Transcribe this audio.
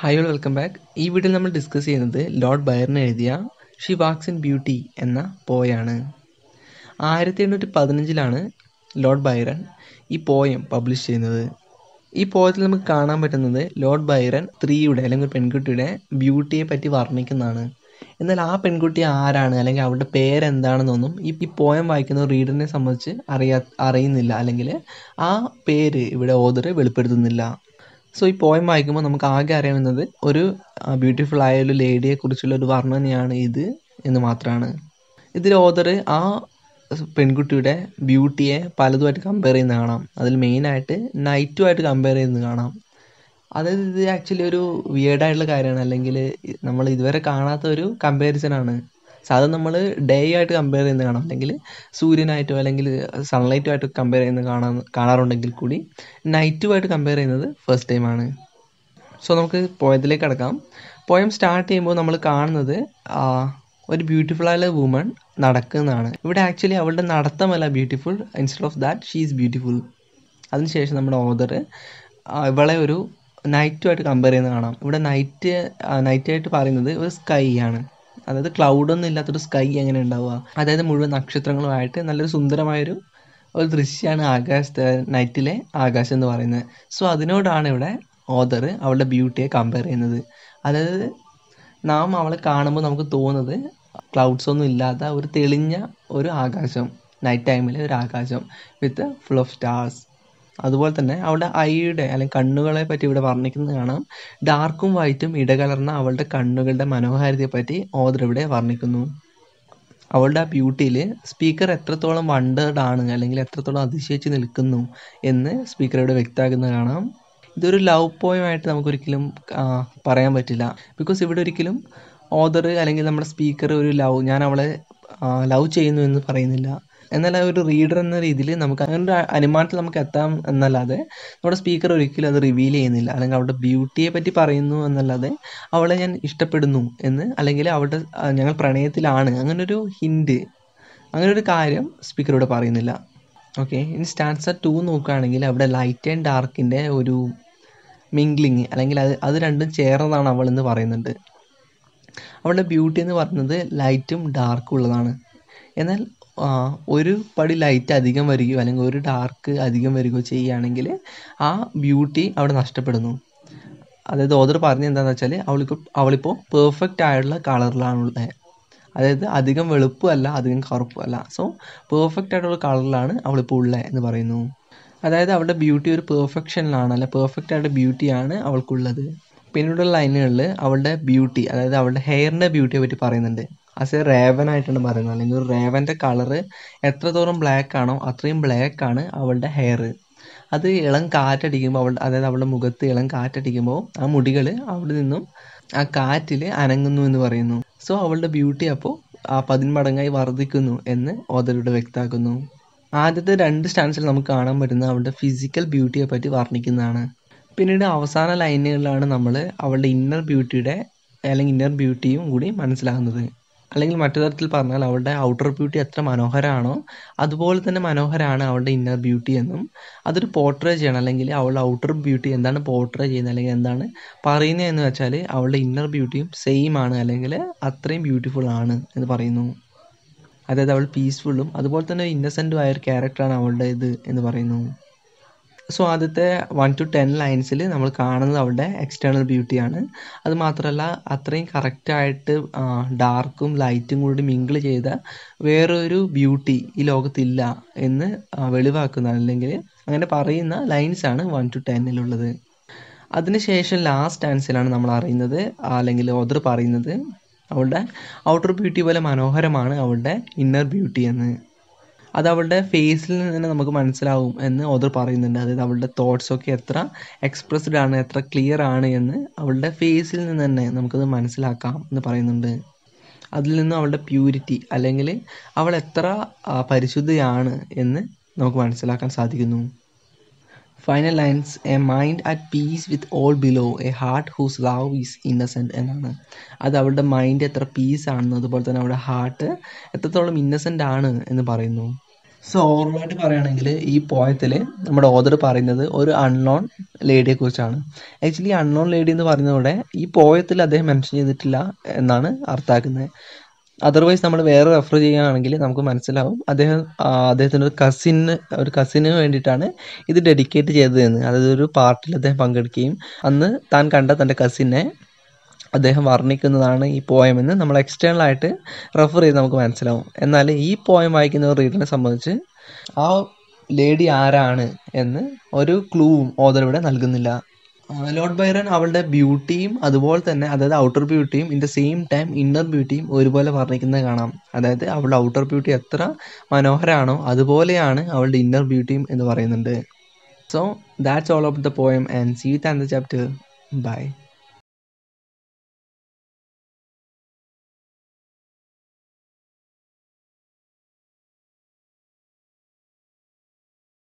hi all welcome back ഈ വീഡിയോയിൽ നമ്മൾ ഡിസ്കസ് ചെയ്യുന്നത് ലോർഡ് ബയറിന് എഴുതിയ ഷി വാക്സ് ഇൻ ബ്യൂട്ടി എന്ന പോയാണ് ആയിരത്തി എണ്ണൂറ്റി പതിനഞ്ചിലാണ് ലോർഡ് ബൈറൻ ഈ പോയം പബ്ലിഷ് ചെയ്യുന്നത് ഈ പോയത്തിൽ നമുക്ക് കാണാൻ പറ്റുന്നത് ലോർഡ് ബൈറൻ സ്ത്രീയുടെ അല്ലെങ്കിൽ പെൺകുട്ടിയുടെ ബ്യൂട്ടിയെ പറ്റി വർണ്ണിക്കുന്നതാണ് എന്നാൽ ആ പെൺകുട്ടി ആരാണ് അല്ലെങ്കിൽ അവളുടെ പേരെന്താണെന്നൊന്നും ഈ ഈ പോയം വായിക്കുന്ന റീഡറിനെ സംബന്ധിച്ച് അറിയാ അറിയുന്നില്ല അല്ലെങ്കിൽ ആ പേര് ഇവിടെ ഓതറ് വെളിപ്പെടുത്തുന്നില്ല സോ ഈ പോയം വായിക്കുമ്പോൾ നമുക്ക് ആകെ അറിയാവുന്നത് ഒരു ബ്യൂട്ടിഫുൾ ആയ ഒരു ലേഡിയെ കുറിച്ചുള്ള ഒരു വർണ്ണനയാണ് ഇത് എന്ന് മാത്രമാണ് ഇതിൽ ഓതർ ആ പെൺകുട്ടിയുടെ ബ്യൂട്ടിയെ പലതുമായിട്ട് കമ്പയർ ചെയ്യുന്നത് കാണാം അതിൽ മെയിനായിട്ട് നൈറ്റുമായിട്ട് കമ്പയർ ചെയ്യുന്നത് കാണാം അതായത് ഇത് ആക്ച്വലി ഒരു വിയേഡായിട്ടുള്ള കാര്യമാണ് അല്ലെങ്കിൽ നമ്മൾ ഇതുവരെ കാണാത്ത ഒരു കമ്പാരിസൺ ആണ് സാധാരണ നമ്മൾ ഡേ ആയിട്ട് കമ്പയർ ചെയ്യുന്ന കാണാം അല്ലെങ്കിൽ സൂര്യനായിട്ടോ അല്ലെങ്കിൽ സൺലൈറ്റോ ആയിട്ട് കമ്പയർ ചെയ്യുന്ന കാണാൻ കാണാറുണ്ടെങ്കിൽ കൂടി നൈറ്റുമായിട്ട് കമ്പയർ ചെയ്യുന്നത് ഫസ്റ്റ് ടൈമാണ് സോ നമുക്ക് പോയത്തിലേക്ക് കടക്കാം പോയം സ്റ്റാർട്ട് ചെയ്യുമ്പോൾ നമ്മൾ കാണുന്നത് ഒരു ബ്യൂട്ടിഫുൾ ആയ വുമൺ നടക്കുന്നതാണ് ഇവിടെ ആക്ച്വലി അവളുടെ നടത്തമല്ല beautiful instead of that she is beautiful അതിനുശേഷം നമ്മുടെ ഓദർ ഇവളെ ഒരു നൈറ്റുമായിട്ട് കമ്പയർ ചെയ്യുന്നത് കാണാം ഇവിടെ നൈറ്റ് നൈറ്റായിട്ട് പറയുന്നത് ഒരു സ്കൈ ആണ് അതായത് ഒന്നും ഇല്ലാത്തൊരു സ്കൈ എങ്ങനെ ഉണ്ടാവുക അതായത് മുഴുവൻ നക്ഷത്രങ്ങളുമായിട്ട് നല്ലൊരു സുന്ദരമായൊരു ഒരു ദൃശ്യമാണ് ആകാശത്തെ നൈറ്റിലെ ആകാശം എന്ന് പറയുന്നത് സോ അതിനോടാണ് ഇവിടെ ഓദർ അവളുടെ ബ്യൂട്ടിയെ കമ്പയർ ചെയ്യുന്നത് അതായത് നാം അവളെ കാണുമ്പോൾ നമുക്ക് തോന്നുന്നത് ക്ലൗഡ്സ് ഒന്നും ഇല്ലാത്ത ഒരു തെളിഞ്ഞ ഒരു ആകാശം നൈറ്റ് ടൈമിലെ ഒരു ആകാശം വിത്ത് ഫുൾ ഓഫ് സ്റ്റാർസ് അതുപോലെ തന്നെ അവളുടെ ഐയുടെ അല്ലെങ്കിൽ കണ്ണുകളെ പറ്റി ഇവിടെ വർണ്ണിക്കുന്നത് കാണാം ഡാർക്കും വൈറ്റും ഇടകലർന്ന അവളുടെ കണ്ണുകളുടെ മനോഹാരിതയെ പറ്റി ഓദർ ഇവിടെ വർണ്ണിക്കുന്നു അവളുടെ ആ ബ്യൂട്ടിയിൽ സ്പീക്കർ എത്രത്തോളം വണ്ടേഡ് ആണ് അല്ലെങ്കിൽ എത്രത്തോളം അതിശയിച്ച് നിൽക്കുന്നു എന്ന് സ്പീക്കർ ഇവിടെ വ്യക്തമാക്കുന്നത് കാണാം ഇതൊരു ലവ് പോയമായിട്ട് നമുക്കൊരിക്കലും പറയാൻ പറ്റില്ല ബിക്കോസ് ഇവിടെ ഒരിക്കലും ഓദർ അല്ലെങ്കിൽ നമ്മുടെ സ്പീക്കർ ഒരു ലവ് ഞാൻ അവളെ ലവ് ചെയ്യുന്നു എന്ന് പറയുന്നില്ല എന്നാൽ ഒരു റീഡർ എന്ന രീതിയിൽ നമുക്ക് അങ്ങനെ ഒരു അനുമാനത്തിൽ നമുക്ക് എത്താം എന്നല്ലാതെ നമ്മുടെ സ്പീക്കർ ഒരിക്കലും അത് റിവീൽ ചെയ്യുന്നില്ല അല്ലെങ്കിൽ അവളുടെ ബ്യൂട്ടിയെ പറ്റി പറയുന്നു എന്നല്ലാതെ അവളെ ഞാൻ ഇഷ്ടപ്പെടുന്നു എന്ന് അല്ലെങ്കിൽ അവളുടെ ഞങ്ങൾ പ്രണയത്തിലാണ് അങ്ങനൊരു ഹിൻഡ് അങ്ങനൊരു കാര്യം സ്പീക്കറോട് പറയുന്നില്ല ഓക്കെ ഇനി സ്റ്റാൻസർ ടു നോക്കുകയാണെങ്കിൽ അവിടെ ലൈറ്റ് ആൻഡ് ഡാർക്കിൻ്റെ ഒരു മിങ്ക്ലിങ് അല്ലെങ്കിൽ അത് അത് രണ്ടും ചേർന്നതാണ് അവളെന്ന് പറയുന്നുണ്ട് അവളുടെ ബ്യൂട്ടി എന്ന് പറയുന്നത് ലൈറ്റും ഡാർക്കും ഉള്ളതാണ് എന്നാൽ ആ ഒരു പടി ലൈറ്റ് അധികം വരികയോ അല്ലെങ്കിൽ ഒരു ഡാർക്ക് അധികം വരികയോ ചെയ്യുകയാണെങ്കിൽ ആ ബ്യൂട്ടി അവിടെ നഷ്ടപ്പെടുന്നു അതായത് ഓദർ പറഞ്ഞത് എന്താണെന്ന് വെച്ചാൽ അവൾക്ക് അവളിപ്പോൾ പെർഫെക്റ്റ് കളറിലാണ് കളറിലാണുള്ളത് അതായത് അധികം അല്ല അധികം അല്ല സോ പെർഫെക്റ്റ് ആയിട്ടുള്ള കളറിലാണ് അവളിപ്പോൾ ഉള്ളത് എന്ന് പറയുന്നു അതായത് അവളുടെ ബ്യൂട്ടി ഒരു പെർഫെക്ഷനിലാണ് അല്ല പെർഫെക്റ്റ് ആയിട്ട് ബ്യൂട്ടിയാണ് അവൾക്കുള്ളത് പിന്നീടുള്ള ലൈനുകളിൽ അവളുടെ ബ്യൂട്ടി അതായത് അവളുടെ ഹെയറിൻ്റെ ബ്യൂട്ടിയെ പറ്റി പറയുന്നുണ്ട് ആസ് എ റേവൻ ആയിട്ടാണ് പറയുന്നത് അല്ലെങ്കിൽ ഒരു റേവൻ്റെ കളറ് എത്രത്തോളം ബ്ലാക്ക് ആണോ അത്രയും ബ്ലാക്ക് ആണ് അവളുടെ ഹെയർ അത് ഇളം കാറ്റടിക്കുമ്പോൾ അവളുടെ അതായത് അവളുടെ മുഖത്ത് ഇളം കാറ്റടിക്കുമ്പോൾ ആ മുടികൾ അവിടെ നിന്നും ആ കാറ്റിൽ അനങ്ങുന്നു എന്ന് പറയുന്നു സോ അവളുടെ ബ്യൂട്ടി അപ്പോൾ ആ പതിന്മടങ്ങായി വർദ്ധിക്കുന്നു എന്ന് ഓതരോട് വ്യക്തമാക്കുന്നു ആദ്യത്തെ രണ്ട് സ്റ്റാൻസിൽ നമുക്ക് കാണാൻ പറ്റുന്ന അവളുടെ ഫിസിക്കൽ ബ്യൂട്ടിയെ പറ്റി വർണ്ണിക്കുന്നതാണ് പിന്നീട് അവസാന ലൈനുകളിലാണ് നമ്മൾ അവളുടെ ഇന്നർ ബ്യൂട്ടിയുടെ അല്ലെങ്കിൽ ഇന്നർ ബ്യൂട്ടിയും കൂടി മനസ്സിലാകുന്നത് അല്ലെങ്കിൽ മറ്റു തരത്തിൽ പറഞ്ഞാൽ അവളുടെ ഔട്ടർ ബ്യൂട്ടി എത്ര മനോഹരമാണോ അതുപോലെ തന്നെ മനോഹരമാണ് അവളുടെ ഇന്നർ ബ്യൂട്ടി എന്നും അതൊരു പോർട്രേ ചെയ്യണം അല്ലെങ്കിൽ അവളുടെ ഔട്ടർ ബ്യൂട്ടി എന്താണ് പോർട്രേ ചെയ്യുന്നത് അല്ലെങ്കിൽ എന്താണ് പറയുന്നത് എന്ന് വെച്ചാൽ അവളുടെ ഇന്നർ ബ്യൂട്ടിയും സെയിം ആണ് അല്ലെങ്കിൽ അത്രയും ബ്യൂട്ടിഫുൾ ആണ് എന്ന് പറയുന്നു അതായത് അവൾ പീസ്ഫുള്ളും അതുപോലെ തന്നെ ഇന്നസെൻറ്റും ആയൊരു ഒരു ക്യാരക്ടറാണ് അവളുടെ ഇത് എന്ന് പറയുന്നു സോ ആദ്യത്തെ വൺ ടു ടെൻ ലൈൻസിൽ നമ്മൾ കാണുന്നത് അവിടെ എക്സ്റ്റേണൽ ബ്യൂട്ടിയാണ് അത് മാത്രമല്ല അത്രയും കറക്റ്റായിട്ട് ഡാർക്കും ലൈറ്റും കൂടി മിങ്കിൾ ചെയ്ത വേറൊരു ബ്യൂട്ടി ഈ ലോകത്തില്ല എന്ന് വെളിവാക്കുന്നതാണ് അല്ലെങ്കിൽ അങ്ങനെ പറയുന്ന ലൈൻസാണ് വൺ ടു ടെന്നിലുള്ളത് അതിനുശേഷം ലാസ്റ്റ് ആൻസിലാണ് നമ്മൾ അറിയുന്നത് അല്ലെങ്കിൽ ഓദർ പറയുന്നത് അവളുടെ ഔട്ടർ ബ്യൂട്ടി പോലെ മനോഹരമാണ് അവളുടെ ഇന്നർ ബ്യൂട്ടി എന്ന് അത് അവളുടെ ഫേസിൽ നിന്ന് തന്നെ നമുക്ക് മനസ്സിലാവും എന്ന് ഓദർ പറയുന്നുണ്ട് അതായത് അവളുടെ ഒക്കെ എത്ര എക്സ്പ്രസ്ഡ് ആണ് എത്ര ക്ലിയർ ആണ് എന്ന് അവളുടെ ഫേസിൽ നിന്ന് തന്നെ നമുക്കത് മനസ്സിലാക്കാം എന്ന് പറയുന്നുണ്ട് അതിൽ നിന്നും അവളുടെ പ്യൂരിറ്റി അല്ലെങ്കിൽ അവൾ എത്ര പരിശുദ്ധയാണ് എന്ന് നമുക്ക് മനസ്സിലാക്കാൻ സാധിക്കുന്നു final lines a mind at peace with all below a heart whose love is innocent എന്നാണ് അത് അവളുടെ മൈൻഡ് എത്ര പീസ് ആണെന്ന് അതുപോലെ തന്നെ അവളുടെ ഹാർട്ട് എത്രത്തോളം ഇന്നസെൻ്റ് ആണ് എന്ന് പറയുന്നു സോ ഓർമ്മയായിട്ട് പറയുകയാണെങ്കിൽ ഈ പോയത്തിൽ നമ്മുടെ ഓദർ പറയുന്നത് ഒരു അൺനോൺ ലേഡിയെ കുറിച്ചാണ് ആക്ച്വലി അൺനോൺ ലേഡി എന്ന് പറയുന്നതോടെ ഈ പോയത്തിൽ അദ്ദേഹം മെൻഷൻ ചെയ്തിട്ടില്ല എന്നാണ് അർത്ഥാക്കുന്നത് അതർവൈസ് നമ്മൾ വേറെ റെഫർ ചെയ്യുകയാണെങ്കിൽ നമുക്ക് മനസ്സിലാവും അദ്ദേഹം അദ്ദേഹത്തിൻ്റെ ഒരു കസിന് ഒരു കസിന് വേണ്ടിയിട്ടാണ് ഇത് ഡെഡിക്കേറ്റ് ചെയ്തതെന്ന് അതായത് ഒരു പാർട്ടിൽ അദ്ദേഹം പങ്കെടുക്കുകയും അന്ന് താൻ കണ്ട തൻ്റെ കസിനെ അദ്ദേഹം വർണ്ണിക്കുന്നതാണ് ഈ പോയമെന്ന് നമ്മൾ എക്സ്റ്റേണൽ ആയിട്ട് റെഫർ ചെയ്ത് നമുക്ക് മനസ്സിലാവും എന്നാൽ ഈ പോയം വായിക്കുന്ന ഒരു റീഡറിനെ സംബന്ധിച്ച് ആ ലേഡി ആരാണ് എന്ന് ഒരു ക്ലൂവും ഇവിടെ നൽകുന്നില്ല ലോർഡ് ബൈറൻ അവളുടെ ബ്യൂട്ടിയും അതുപോലെ തന്നെ അതായത് ഔട്ടർ ബ്യൂട്ടിയും in the same time inner ബ്യൂട്ടിയും ഒരുപോലെ വർണ്ണിക്കുന്നത് കാണാം അതായത് അവളുടെ ഔട്ടർ ബ്യൂട്ടി എത്ര മനോഹരമാണോ അതുപോലെയാണ് അവളുടെ ഇന്നർ ബ്യൂട്ടിയും എന്ന് പറയുന്നുണ്ട് so that's all of the poem and see then the chapter by